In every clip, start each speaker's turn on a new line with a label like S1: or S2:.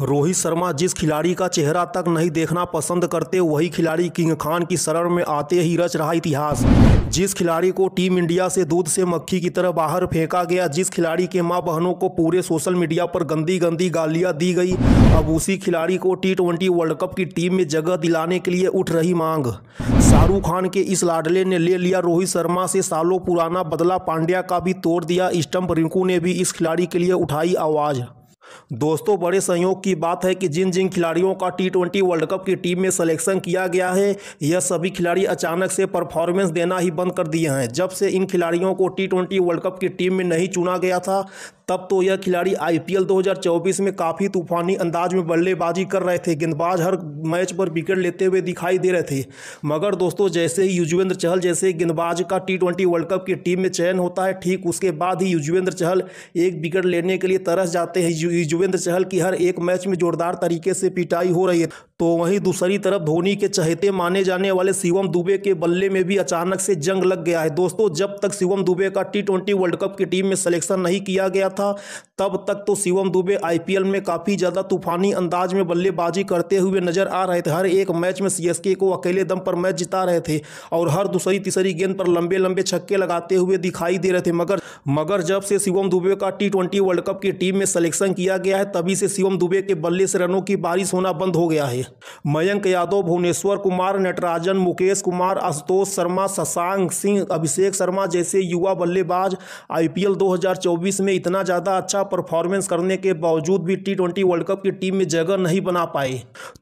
S1: रोहित शर्मा जिस खिलाड़ी का चेहरा तक नहीं देखना पसंद करते वही खिलाड़ी किंग खान की शरण में आते ही रच रहा इतिहास जिस खिलाड़ी को टीम इंडिया से दूध से मक्खी की तरह बाहर फेंका गया जिस खिलाड़ी के माँ बहनों को पूरे सोशल मीडिया पर गंदी गंदी गालियाँ दी गई अब उसी खिलाड़ी को टी ट्वेंटी वर्ल्ड कप की टीम में जगह दिलाने के लिए उठ रही मांग शाहरुख खान के इस लाडले ने ले लिया रोहित शर्मा से सालों पुराना बदला पांड्या का भी तोड़ दिया स्टम्प रिंकू ने भी इस खिलाड़ी के लिए उठाई आवाज़ दोस्तों बड़े संयोग की बात है कि जिन जिन खिलाड़ियों का टी ट्वेंटी वर्ल्ड कप की टीम में सिलेक्शन किया गया है यह सभी खिलाड़ी अचानक से परफॉर्मेंस देना ही बंद कर दिए हैं जब से इन खिलाड़ियों को टी ट्वेंटी वर्ल्ड कप की टीम में नहीं चुना गया था तब तो यह खिलाड़ी आईपीएल 2024 में काफ़ी तूफानी अंदाज में बल्लेबाजी कर रहे थे गेंदबाज हर मैच पर विकेट लेते हुए दिखाई दे रहे थे मगर दोस्तों जैसे ही युजवेंद्र चहल जैसे गेंदबाज का टी वर्ल्ड कप की टीम में चयन होता है ठीक उसके बाद ही युजवेंद्र चहल एक विकेट लेने के लिए तरस जाते हैं युजवेंद्र चहल की हर एक मैच में जोरदार तरीके से पिटाई हो रही है तो वहीं दूसरी तरफ धोनी के चहेते माने जाने वाले शिवम दुबे के बल्ले में भी अचानक से जंग लग गया है दोस्तों जब तक शिवम दुबे का टी वर्ल्ड कप की टीम में सलेक्शन नहीं किया गया था तब तक तो शिवम दुबे आईपीएल में काफ़ी ज़्यादा तूफानी अंदाज में बल्लेबाजी करते हुए नजर आ रहे थे हर एक मैच में सीएसके को अकेले दम पर मैच जिता रहे थे और हर दूसरी तीसरी गेंद पर लंबे लंबे छक्के लगाते हुए दिखाई दे रहे थे मगर मगर जब से शिवम दुबे का टी वर्ल्ड कप की टीम में सिलेक्शन किया गया है तभी से शिवम दुबे के बल्ले से रनों की बारिश होना बंद हो गया है मयंक यादव भुवनेश्वर कुमार नटराजन मुकेश कुमार आशुतोष शर्मा शशांक सिंह अभिषेक शर्मा जैसे युवा बल्लेबाज आईपीएल 2024 में इतना इतना ज़्यादा अच्छा परफॉर्मेंस करने के बावजूद भी टी वर्ल्ड कप की टीम में जगह नहीं बना पाए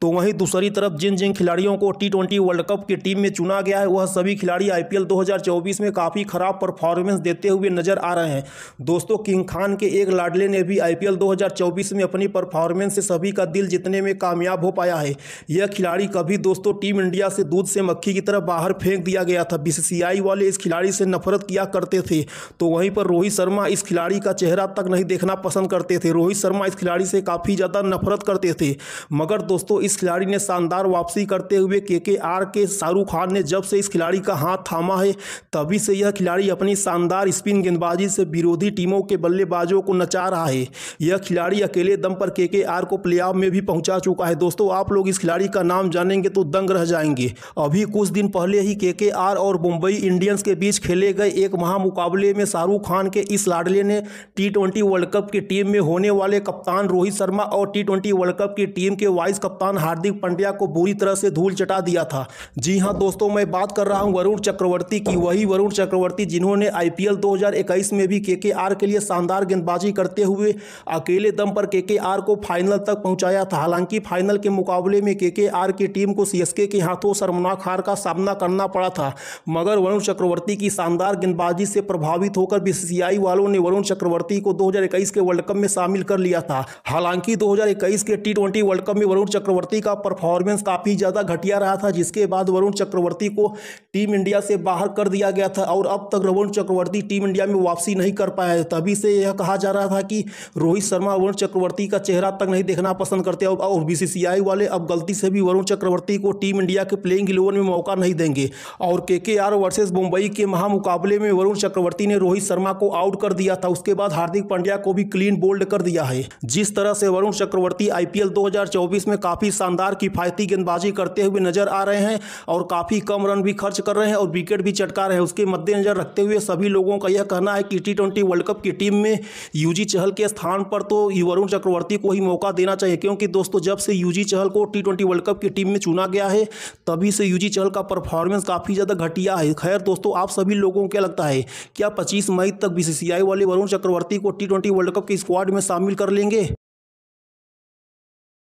S1: तो वहीं दूसरी तरफ जिन जिन खिलाड़ियों को टी वर्ल्ड कप की टीम में चुना गया है वह सभी खिलाड़ी आई 2024 में काफ़ी ख़राब परफॉर्मेंस देते हुए नजर आ रहे हैं दोस्तों किंग खान के एक लाडले ने भी आई 2024 में अपनी परफॉर्मेंस से सभी का दिल जीतने में कामयाब हो पाया है यह खिलाड़ी कभी दोस्तों टीम इंडिया से दूध से मक्खी की तरह बाहर फेंक दिया गया था बीसीसीआई वाले इस खिलाड़ी से नफरत किया करते थे तो वहीं पर रोहित शर्मा इस खिलाड़ी का चेहरा तक नहीं देखना पसंद करते थे रोहित शर्मा इस खिलाड़ी से काफ़ी ज़्यादा नफरत करते थे मगर दोस्तों इस खिलाड़ी ने शानदार वापसी करते हुए के के आर के शाहरुख खान ने जब से इस खिलाड़ी का हाथ थामा है तभी से यह खिलाड़ी अपनी शानदार स्पिन गेंदबाजी से विरोधी टीमों के बल्लेबाजों को नचा रहा है यह खिलाड़ी अकेले दम पर के के आर को प्ले में भी पहुंचा चुका है दोस्तों आप लोग इस खिलाड़ी का नाम जानेंगे तो दंग रह जाएंगे अभी कुछ दिन पहले ही के के आर और मुंबई इंडियंस के बीच खेले गए एक महामुकाबले में शाहरुख खान के इस लाडले ने टी ट्वेंटी वर्ल्ड कप की टीम में होने वाले कप्तान रोहित शर्मा और टी ट्वेंटी वर्ल्ड कप की टीम के वाइस कप्तान हार्दिक पांड्या को बुरी तरह से धूल चटा दिया था जी हाँ दोस्तों मैं बात कर रहा हूँ वरुण चक्रवर्ती की वही वरुण चक्रवर्ती जिन्होंने आई 2021 में भी के के लिए शानदार गेंदबाजी करते हुए अकेले दम पर के को फाइनल तक पहुंचाया था हालांकि फाइनल के मुकाबले में के की टीम को सीएसके के हाथों शर्मनाक हार का सामना करना पड़ा था मगर वरुण चक्रवर्ती की शानदार गेंदबाजी से प्रभावित होकर बीसीसीआई वालों ने वरुण चक्रवर्ती को को 2021 के वर्ल्ड कप में शामिल कर लिया था हालांकि 2021 के टी वर्ल्ड कप में वरुण चक्रवर्ती का परफॉर्मेंस काफ़ी ज़्यादा घटिया रहा था जिसके बाद वरुण चक्रवर्ती को टीम इंडिया से बाहर कर दिया गया था और अब तक वरुण चक्रवर्ती टीम इंडिया में वापसी नहीं कर पाया है तभी से यह कहा जा रहा था कि रोहित शर्मा वरुण चक्रवर्ती का चेहरा तक नहीं देखना पसंद करते और बीसीसीआई वाले अब गलती से भी वरुण चक्रवर्ती को टीम इंडिया के प्लेइंग इलेवन में मौका नहीं देंगे और के के आर वर्सेज मुंबई के महामुकाबले में वरुण चक्रवर्ती ने रोहित शर्मा को आउट कर दिया था उसके बाद हार्दिक हार्दिक पांड्या को भी क्लीन बोल्ड कर दिया है जिस तरह से वरुण चक्रवर्ती आईपीएल 2024 में काफ़ी शानदार किफायती गेंदबाजी करते हुए नजर आ रहे हैं और काफ़ी कम रन भी खर्च कर रहे हैं और विकेट भी चटका रहे हैं उसके मद्देनजर रखते हुए सभी लोगों का यह कहना है कि टी वर्ल्ड कप की टीम में यूजी चहल के स्थान पर तो वरुण चक्रवर्ती को ही मौका देना चाहिए क्योंकि दोस्तों जब से यूजी चहल को टी वर्ल्ड कप की टीम में चुना गया है तभी से यूजी चहल का परफॉर्मेंस काफ़ी ज़्यादा घटिया है खैर दोस्तों आप सभी लोगों को क्या लगता है क्या पच्चीस मई तक बीसीसीआई वाले वरुण चक्रवर्ती को को टी वर्ल्ड कप की स्क्वाड में शामिल कर लेंगे